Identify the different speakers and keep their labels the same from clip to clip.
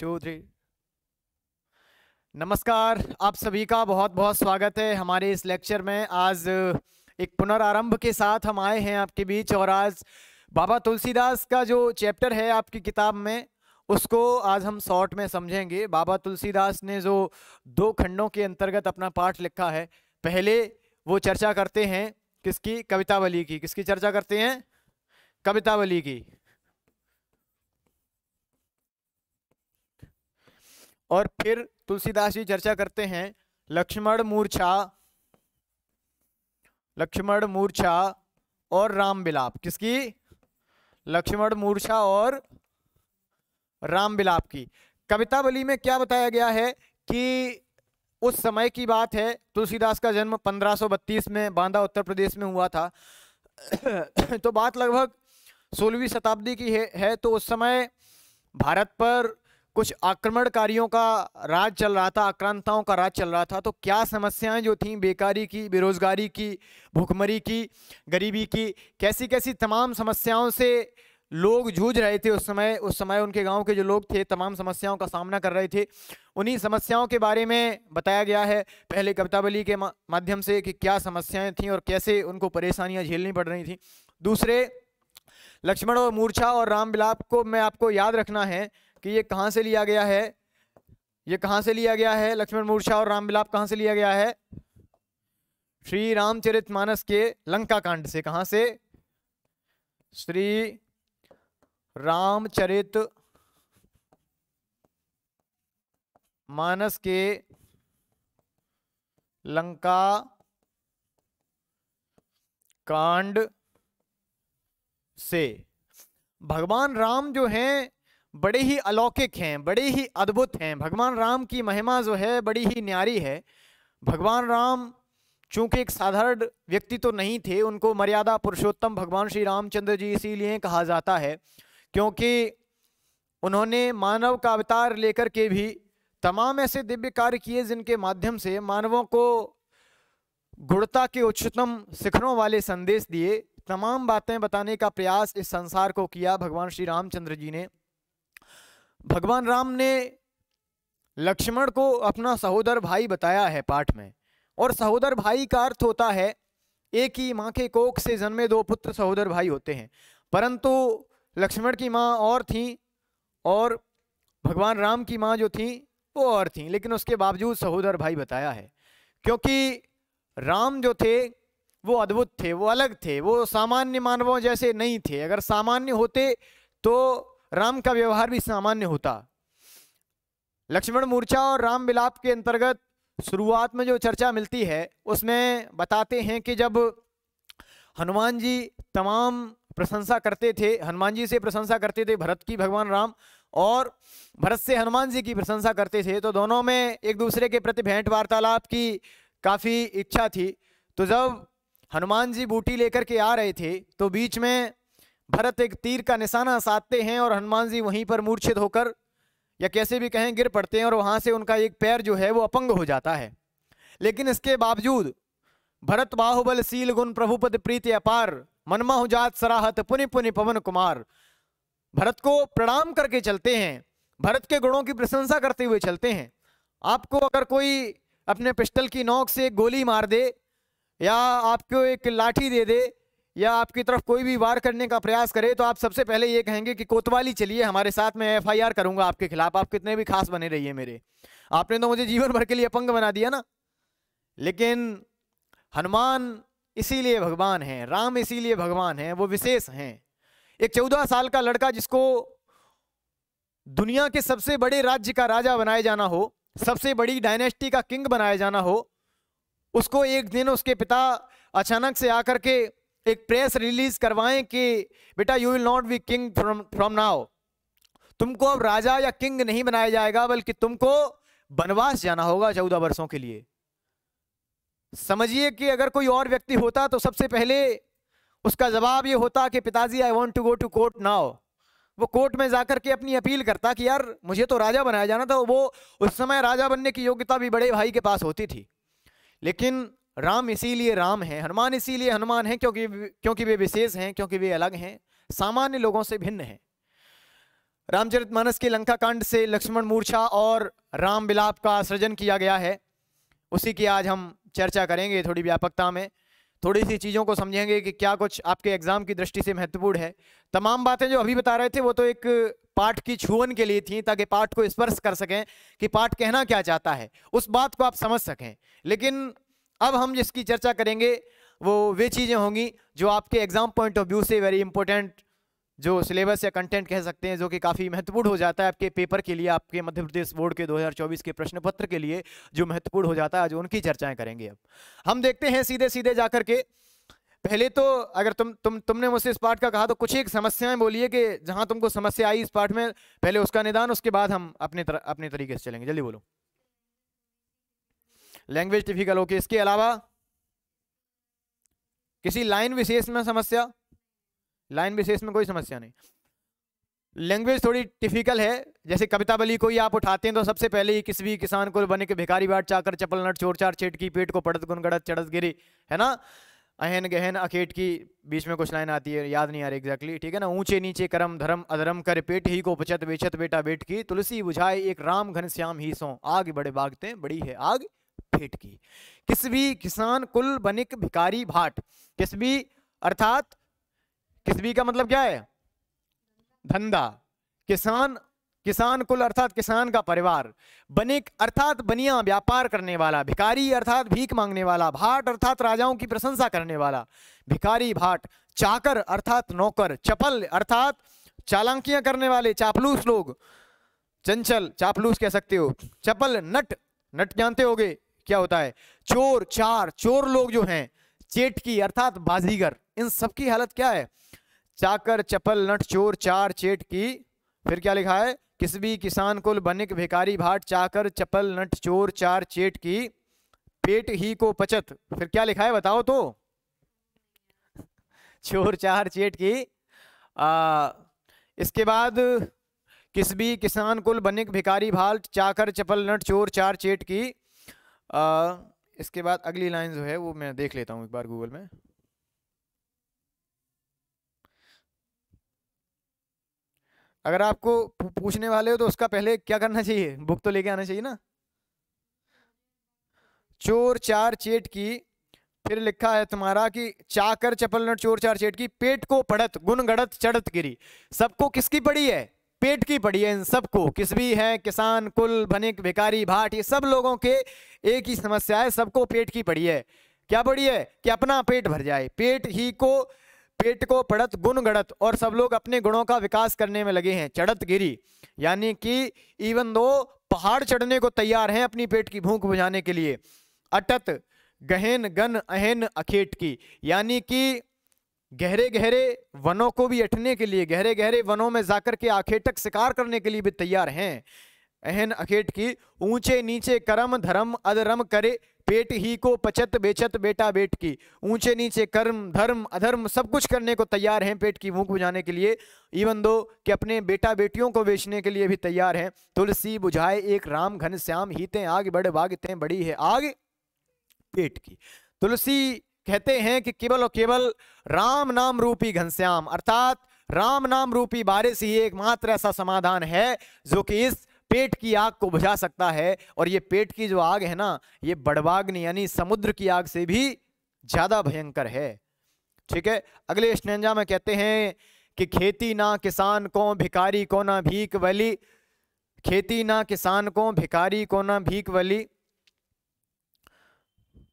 Speaker 1: to three नमस्कार आप सभी का बहुत बहुत स्वागत है हमारे इस लेक्चर में आज एक पुनरारंभ के साथ हम आए हैं आपके बीच और आज बाबा तुलसीदास का जो चैप्टर है आपकी किताब में उसको आज हम शॉर्ट में समझेंगे बाबा तुलसीदास ने जो दो खंडों के अंतर्गत अपना पाठ लिखा है पहले वो चर्चा करते हैं किसकी कवितावली की किसकी चर्चा करते हैं कवितावली की और फिर तुलसीदास जी चर्चा करते हैं लक्ष्मण मूर्छा लक्ष्मण मूर्छा और राम बिलाप किसकी लक्ष्मण मूर्छा और राम बिलाप की कवितावली में क्या बताया गया है कि उस समय की बात है तुलसीदास का जन्म 1532 में बांदा उत्तर प्रदेश में हुआ था तो बात लगभग सोलहवीं शताब्दी की है, है तो उस समय भारत पर कुछ आक्रमणकारियों का राज चल रहा था आक्रांताओं का राज चल रहा था तो क्या समस्याएं जो थीं बेकारी की बेरोज़गारी की भुखमरी की गरीबी की कैसी कैसी तमाम समस्याओं से लोग जूझ रहे थे उस समय उस समय उनके गांव के जो लोग थे तमाम समस्याओं का सामना कर रहे थे उन्हीं समस्याओं के बारे में बताया गया है पहले कवितावली के माध्यम से कि क्या समस्याएँ थीं और कैसे उनको परेशानियाँ झेलनी पड़ रही थी दूसरे लक्ष्मण और मूर्छा और रामविलाप को मैं आपको याद रखना है कि ये कहाँ से लिया गया है ये कहाँ से लिया गया है लक्ष्मण मूर्छा और रामविलाप कहाँ से लिया गया है श्री रामचरित मानस के लंका कांड से कहाँ से श्री रामचरित मानस के लंका कांड से भगवान राम जो हैं बड़े ही अलौकिक हैं बड़े ही अद्भुत हैं भगवान राम की महिमा जो है बड़ी ही न्यारी है भगवान राम चूंकि एक साधारण व्यक्ति तो नहीं थे उनको मर्यादा पुरुषोत्तम भगवान श्री रामचंद्र जी इसीलिए कहा जाता है क्योंकि उन्होंने मानव का अवतार लेकर के भी तमाम ऐसे दिव्य कार्य किए जिनके माध्यम से मानवों को गुणता के उच्चतम शिखरों वाले संदेश दिए तमाम बातें बताने का प्रयास इस संसार को किया भगवान श्री रामचंद्र जी ने भगवान राम ने लक्ष्मण को अपना सहोदर भाई बताया है पाठ में और सहोदर भाई का अर्थ होता है एक ही माँ के कोख से जन्मे दो पुत्र सहोदर भाई होते हैं परंतु लक्ष्मण की माँ और थी और भगवान राम की माँ जो थी वो और थी लेकिन उसके बावजूद सहोदर भाई बताया है क्योंकि राम जो थे वो अद्भुत थे वो अलग थे वो सामान्य मानवों जैसे नहीं थे अगर सामान्य होते तो राम का व्यवहार भी सामान्य होता लक्ष्मण मूर्छा और राम विलाप के अंतर्गत शुरुआत में जो चर्चा मिलती है उसमें बताते हैं कि जब हनुमान जी तमाम प्रशंसा करते थे हनुमान जी से प्रशंसा करते थे भरत की भगवान राम और भरत से हनुमान जी की प्रशंसा करते थे तो दोनों में एक दूसरे के प्रति भेंट वार्तालाप की काफ़ी इच्छा थी तो जब हनुमान जी बूटी लेकर के आ रहे थे तो बीच में भरत एक तीर का निशाना साधते हैं और हनुमान जी वहीं पर मूर्छित होकर या कैसे भी कहें गिर पड़ते हैं और वहां से उनका एक पैर जो है वो अपंग हो जाता है लेकिन इसके बावजूद भरत बाहुबल सील गुण प्रभुपद प्रीति अपार मनमाहु जात सराहत पुनि पुनि पवन कुमार भरत को प्रणाम करके चलते हैं भरत के गुणों की प्रशंसा करते हुए चलते हैं आपको अगर कोई अपने पिस्टल की नोक से गोली मार दे या आपको एक लाठी दे दे या आपकी तरफ कोई भी वार करने का प्रयास करे तो आप सबसे पहले ये कहेंगे कि कोतवाली चलिए हमारे साथ मैं एफआईआर करूंगा आपके खिलाफ आप कितने भी खास बने रहिए मेरे आपने तो मुझे जीवन भर के लिए अपंग बना दिया ना लेकिन हनुमान इसीलिए भगवान हैं राम इसीलिए भगवान हैं वो विशेष हैं एक चौदह साल का लड़का जिसको दुनिया के सबसे बड़े राज्य का राजा बनाया जाना हो सबसे बड़ी डायनेस्टी का किंग बनाया जाना हो उसको एक दिन उसके पिता अचानक से आकर के एक प्रेस रिलीज करवाएं कि बेटा you will not be king from from now तुमको अब राजा या किंग नहीं बनाया जाएगा बल्कि तुमको बनवास जाना होगा चौदह वर्षों के लिए समझिए कि अगर कोई और व्यक्ति होता तो सबसे पहले उसका जवाब ये होता कि पिताजी I want to go to court now वो कोर्ट में जाकर के अपनी अपील करता कि यार मुझे तो राजा बनाया जाना था वो उस समय राजा बनने की योग्यता भी बड़े भाई के पास होती थी लेकिन राम इसीलिए राम है हनुमान इसीलिए हनुमान है क्योंकि क्योंकि वे विशेष हैं क्योंकि वे अलग हैं सामान्य लोगों से भिन्न हैं रामचरितमानस के लंका कांड से लक्ष्मण मूर्छा और राम विलाप का सृजन किया गया है उसी की आज हम चर्चा करेंगे थोड़ी व्यापकता में थोड़ी सी चीज़ों को समझेंगे कि क्या कुछ आपके एग्ज़ाम की दृष्टि से महत्वपूर्ण है तमाम बातें जो अभी बता रहे थे वो तो एक पाठ की छुअन के लिए थी ताकि पाठ को स्पर्श कर सकें कि पाठ कहना क्या चाहता है उस बात को आप समझ सकें लेकिन अब हम जिसकी चर्चा करेंगे वो वे चीज़ें होंगी जो आपके एग्ज़ाम पॉइंट ऑफ व्यू से वेरी इंपॉर्टेंट जो सिलेबस या कंटेंट कह सकते हैं जो कि काफ़ी महत्वपूर्ण हो जाता है आपके पेपर के लिए आपके मध्य प्रदेश बोर्ड के 2024 के प्रश्न पत्र के लिए जो महत्वपूर्ण हो जाता है आज उनकी चर्चाएं करेंगे अब हम देखते हैं सीधे सीधे जाकर के पहले तो अगर तुम तुम तुमने मुझसे इस पार्ट का कहा तो कुछ एक समस्याएं बोलिए कि जहां तुमको समस्या आई इस पार्ट में पहले उसका निदान उसके बाद हम अपने तर, अपने तरीके से चलेंगे जल्दी बोलो लैंग्वेज टिफिकल ओके इसके अलावा किसी लाइन विशेष में समस्या लाइन विशेष में कोई समस्या नहीं लैंग्वेज थोड़ी टिफिकल है जैसे कविता बली को ही आप उठाते हैं तो सबसे पहले ही किसी भी किसान को बने के भिखारी बाट चाकर चपल नट चोर चार चेट की पेट को पड़त गुन गड़त चढ़त गिरी है ना अहन गहन अखेट की बीच में कुछ लाइन आती है याद नहीं आ रही एग्जैक्टली ठीक है ना ऊंचे नीचे करम धर्म अधर्म कर पेट ही को बचत बेचत बेटा बेट की तुलसी बुझाए एक राम घन श्याम ही सो आग बड़े भागते बड़ी है आग फेट की किस भी किसान कुल बनिक भिकारी भाट किस भी अर्थात किस भी का मतलब क्या है धंधा किसान किसान कुल अर्थात किसान का परिवार बनिक अर्थात बनिया व्यापार करने वाला भिकारी अर्थात भीख मांगने वाला भाट अर्थात राजाओं की प्रशंसा करने वाला भिकारी भाट चाकर अर्थात नौकर चपल अर्थात चालांकियां करने वाले चापलूस लोग चंचल चापलूस कह सकते हो चपल नट नट जानते होगे क्या होता है चोर चार चोर लोग जो हैं चेटकी अर्थात बाजीगर इन सबकी हालत क्या है चाकर चपल नट चोर चार चेट की फिर क्या लिखा है भी किसान कुल बनिक भिकारी भाट चाकर चपल नट चोर चार चेट की पेट ही को पचत फिर क्या लिखा है बताओ तो चोर चार चेट की आ, इसके बाद किसबी किसान कुल बनिक भिकारी भाट चाकर चपल नट चोर चार चेट की आ, इसके बाद अगली लाइन जो है वो मैं देख लेता हूँ एक बार गूगल में अगर आपको पूछने वाले हो तो उसका पहले क्या करना चाहिए बुक तो लेके आना चाहिए ना चोर चार चेट की फिर लिखा है तुम्हारा कि चाकर चपल चोर चार चेट की पेट को पढ़त गुण गढ़त चढ़त गिरी सबको किसकी पड़ी है पेट की पड़ी है इन सबको भी है किसान कुल भनिक भिकारी भाट ये सब लोगों के एक ही समस्या है सबको पेट की पड़ी है क्या पड़ी है कि अपना पेट भर जाए पेट ही को पेट को पड़त गुण गणत और सब लोग अपने गुणों का विकास करने में लगे हैं चढ़त गिरी यानी कि इवन दो पहाड़ चढ़ने को तैयार हैं अपनी पेट की भूख बुझाने के लिए अटत गहन गन अहन अखेट की यानी कि गहरे गहरे वनों को भी अटने के लिए गहरे गहरे वनों में जाकर के आखेटक शिकार करने के लिए भी तैयार हैं अहन अखेट की ऊंचे नीचे करम धर्म अधर्म करे पेट ही को पचत बेचत बेटा बेट की ऊंचे नीचे कर्म धर्म अधर्म सब कुछ करने को तैयार हैं पेट की भूख बुझाने के लिए इवन दो कि अपने बेटा बेटियों को बेचने के लिए भी तैयार हैं तुलसी बुझाए एक राम घन श्याम हीते आग बड़े भागते बड़ी है आग पेट की तुलसी कहते हैं कि केवल और केवल राम नाम रूपी घनश्याम अर्थात राम नाम रूपी बारिश ही एकमात्र ऐसा समाधान है जो कि इस पेट की आग को बुझा सकता है और ये पेट की जो आग है ना ये बड़वाग्नि यानी समुद्र की आग से भी ज्यादा भयंकर है ठीक है अगले स्नेंजा में कहते हैं कि खेती ना किसान को भिकारी को ना भीख वली खेती ना किसान को भिकारी को ना भीख वली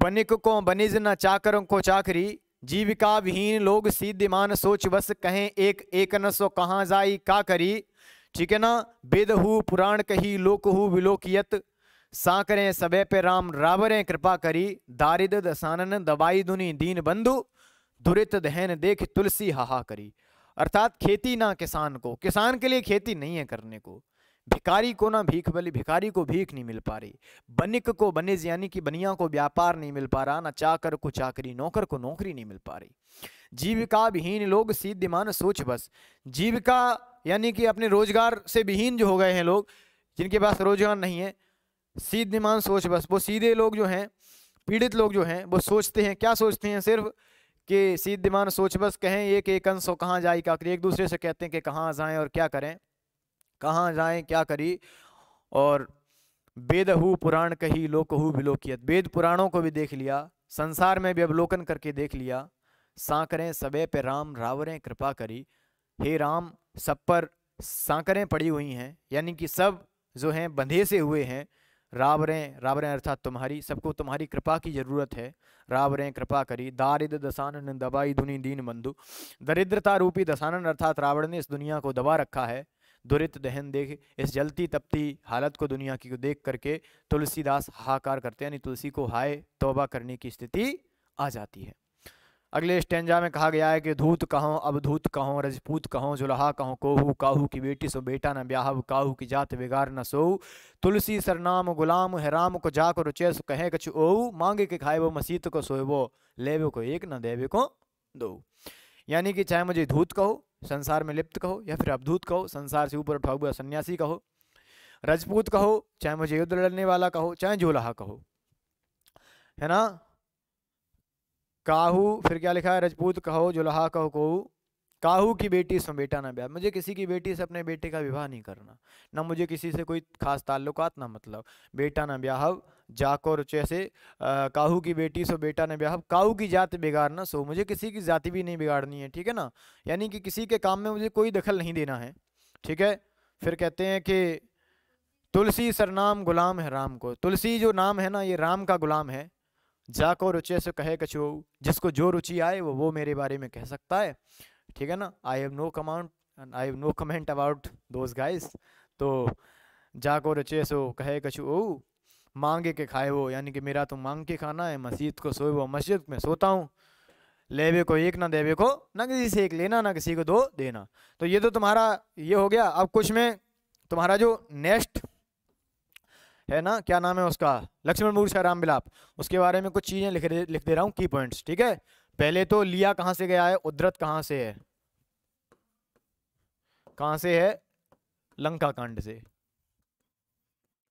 Speaker 1: बनिक को बनिज न चाकर को चाकरी जीविका विहीन लोग मान सोच बस कहें एक एक न सो कहाँ जाई का करी ठीक है ना वेद हु पुराण कही लोक हु विलोकियत सा सबे पे राम रावरें कृपा करी दारिद दसानन दबाई दुनी दीन बंधु दुरित दहन देख तुलसी हाहा करी अर्थात खेती ना किसान को किसान के लिए खेती नहीं है करने को भिकारी को ना भीख बली भिकारी को भीख नहीं मिल पा रही बनिक को बनिज यानी कि बनिया को व्यापार नहीं मिल पा रहा ना चाकर को चाकरी नौकर को नौकरी नहीं मिल पा रही जीविका विहीन लोग सीधमान सोच बस जीविका यानी कि अपने रोजगार से विहीन जो हो गए हैं लोग जिनके पास रोजगार नहीं है सीधमान सोच बस वो सीधे लोग जो हैं पीड़ित लोग जो हैं वो सोचते हैं क्या सोचते हैं सिर्फ कि सीधमान सोच बस कहें एक एक अंश हो कहाँ जाए का एक दूसरे से कहते हैं कि कहाँ जाएँ और क्या करें कहाँ जाएं क्या करी और वेदहु पुराण कही लोकहू विलोकियत वेद पुराणों को भी देख लिया संसार में भी अवलोकन करके देख लिया सांकरें सबे पे राम रावरें कृपा करी हे राम सब पर सांकरें पड़ी हुई हैं यानी कि सब जो हैं बंधे से हुए हैं रावरें रावरें अर्थात तुम्हारी सबको तुम्हारी कृपा की जरूरत है रावरें कृपा करी दारिद्र दसानन दबाई दुनी दीन बंधु दरिद्रता रूपी दसानन अर्थात रावण ने इस दुनिया को दबा रखा है दुरित दहन देख इस जलती तपती हालत को दुनिया की को देख करके तुलसीदास हाहाकार करते हैं यानी तुलसी को हाय तोबा करने की स्थिति आ जाती है अगले स्टेंजा में कहा गया है कि धूत कहो धूत कहो रजपूत कहो जुलहा कहो कोहू काहू की बेटी सो बेटा न ब्याह काहू की जात बिगार न सो तुलसी सरनाम गुलाम है राम को जाक रुचे सो कहे कछु ओ मांगे के खाए वो मसीत को सोए वो लेवे को एक न देवे को दो यानी कि चाहे मुझे धूत कहो संसार में लिप्त कहो या फिर अवधूत कहो संसार से ऊपर उठा हुआ सन्यासी कहो रजपूत कहो चाहे मुझे युद्ध लड़ने वाला कहो चाहे जोलाहा कहो है ना काहू फिर क्या लिखा है रजपूत कहो जोलाहा कहो को काहू की बेटी समेटा ना ब्याह मुझे किसी की बेटी से अपने बेटे का विवाह नहीं करना ना मुझे किसी से कोई खास ताल्लुकात ना मतलब बेटा ना ब्याह जाको रुचे से काहू की बेटी सो बेटा ने ब्याह काहू की जात बिगाड़ना सो मुझे किसी की जाति भी नहीं बिगाड़नी है ठीक है ना यानी कि किसी के काम में मुझे कोई दखल नहीं देना है ठीक है फिर कहते हैं कि तुलसी सरनाम गुलाम है राम को तुलसी जो नाम है ना ये राम का गुलाम है जाको रुचे से कहे कछु जिसको जो रुचि आए वो वो मेरे बारे में कह सकता है ठीक है ना I have no comment and I have no comment about those guys तो जाको रचे सो कहे कछु ओ मांगे के खाए वो यानी कि मेरा तो मांग के खाना है मस्जिद को सोए वो मस्जिद में सोता हूँ लेवे को एक ना देवे को ना किसी से एक लेना ना किसी को दो देना तो ये तो तुम्हारा ये हो गया अब कुछ में तुम्हारा जो नेक्स्ट है ना क्या नाम है उसका लक्ष्मण मूर्छा राम बिलाप उसके बारे में कुछ चीज़ें लिख लिख दे रहा हूँ की पॉइंट्स ठीक है पहले तो लिया कहां से गया है उद्रत कहां से है कहां से है लंका कांड से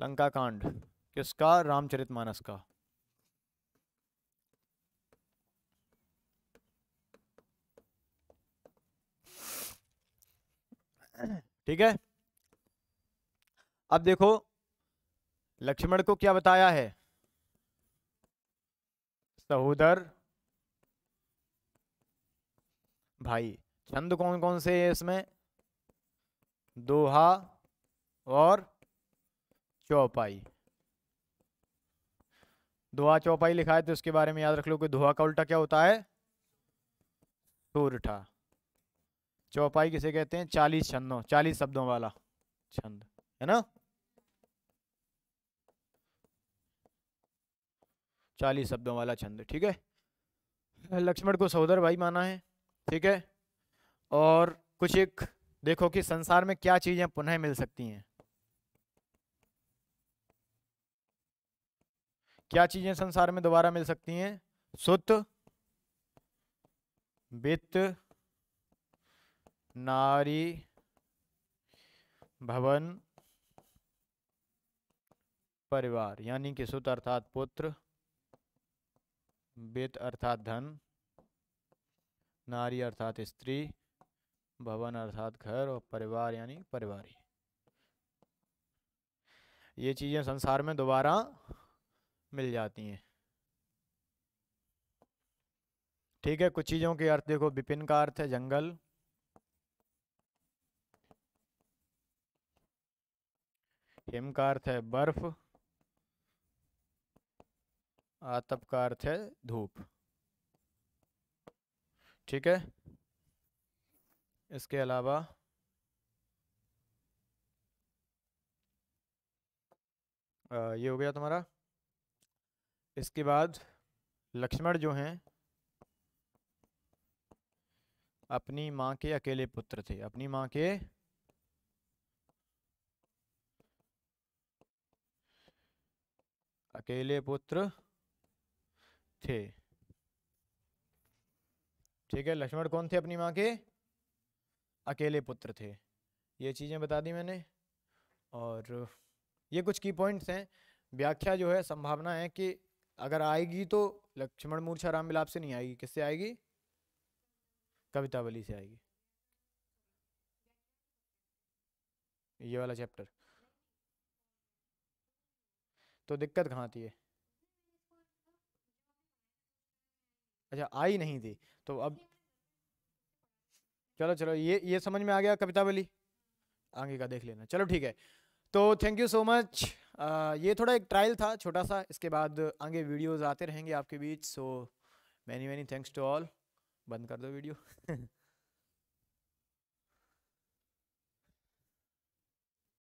Speaker 1: लंका कांड किसका रामचरितमानस का ठीक है अब देखो लक्ष्मण को क्या बताया है सहोदर भाई छंद कौन कौन से है इसमें दोहा और चौपाई दोहा चौपाई लिखा है तो इसके बारे में याद रख लो कि दोहा का उल्टा क्या होता है सूरठा चौपाई किसे कहते हैं चालीस छंदों चालीस शब्दों वाला छंद है ना चालीस शब्दों वाला छंद ठीक है लक्ष्मण को सहोदर भाई माना है ठीक है और कुछ एक देखो कि संसार में क्या चीजें पुनः मिल सकती हैं क्या चीजें संसार में दोबारा मिल सकती हैं सुत वित्त नारी भवन परिवार यानी कि सुत अर्थात पुत्र वित्त अर्थात धन नारी अर्थात स्त्री भवन अर्थात घर और परिवार यानी परिवार ये चीज़ें संसार में दोबारा मिल जाती हैं ठीक है कुछ चीज़ों के अर्थ देखो विपिन का अर्थ है जंगल हिम का अर्थ है बर्फ आतप का अर्थ है धूप ठीक है इसके अलावा ये हो गया तुम्हारा इसके बाद लक्ष्मण जो हैं अपनी माँ के अकेले पुत्र थे अपनी माँ के अकेले पुत्र थे ठीक है लक्ष्मण कौन थे अपनी माँ के अकेले पुत्र थे ये चीज़ें बता दी मैंने और ये कुछ की पॉइंट्स हैं व्याख्या जो है संभावना है कि अगर आएगी तो लक्ष्मण मूर्छा राम मिलाप से नहीं आएगी किससे आएगी कवितावली से आएगी ये वाला चैप्टर तो दिक्कत कहाँ आती है अच्छा आई नहीं थी तो अब चलो चलो ये ये समझ में आ गया बली आगे का देख लेना चलो ठीक है तो थैंक यू सो मच ये थोड़ा एक ट्रायल था छोटा सा इसके बाद आगे वीडियोस आते रहेंगे आपके बीच so many many thanks to all बंद कर दो वीडियो